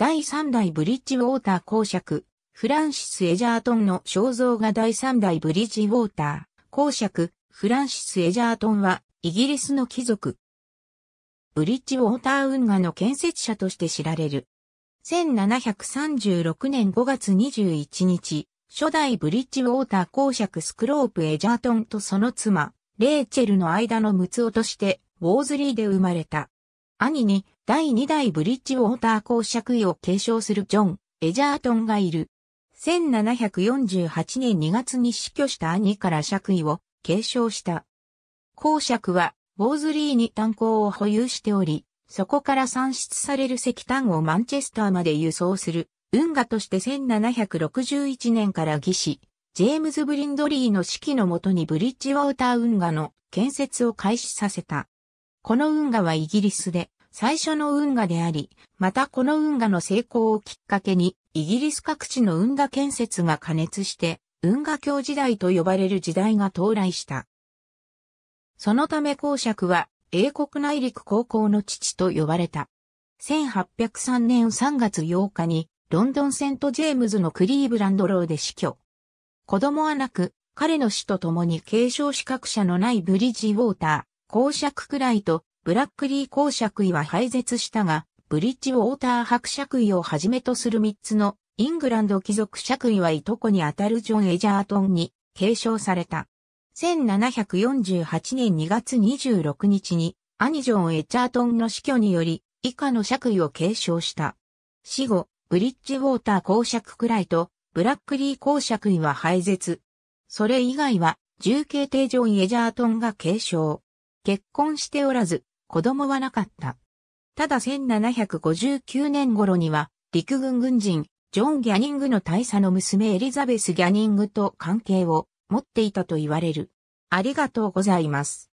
第3代ブリッジウォーター公爵、フランシス・エジャートンの肖像画第3代ブリッジウォーター公爵、フランシス・エジャートンは、イギリスの貴族。ブリッジウォーター運河の建設者として知られる。1736年5月21日、初代ブリッジウォーター公爵スクロープ・エジャートンとその妻、レイチェルの間の六つ男として、ウォーズリーで生まれた。兄に第2代ブリッジウォーター公爵位を継承するジョン・エジャートンがいる。1748年2月に死去した兄から爵位を継承した。公爵は、ウォーズリーに炭鉱を保有しており、そこから産出される石炭をマンチェスターまで輸送する、運河として1761年から義士、ジェームズ・ブリンドリーの指揮のもとにブリッジウォーター運河の建設を開始させた。この運河はイギリスで最初の運河であり、またこの運河の成功をきっかけに、イギリス各地の運河建設が加熱して、運河橋時代と呼ばれる時代が到来した。そのため公爵は、英国内陸高校の父と呼ばれた。1803年3月8日に、ロンドンセントジェームズのクリーブランドローで死去。子供はなく、彼の死と共に継承資格者のないブリッジウォーター。公爵クライとブラックリー公爵位は廃絶したが、ブリッジウォーター伯爵位をはじめとする3つのイングランド貴族爵位はいとこにあたるジョン・エジャートンに継承された。1748年2月26日に兄ジョン・エチャートンの死去により以下の爵位を継承した。死後、ブリッジウォーター公爵くらいとブラックリー公爵位は廃絶。それ以外は、重慶帝ジョン・エジャートンが継承。結婚しておらず、子供はなかった。ただ1759年頃には、陸軍軍人、ジョン・ギャニングの大佐の娘エリザベス・ギャニングと関係を持っていたと言われる。ありがとうございます。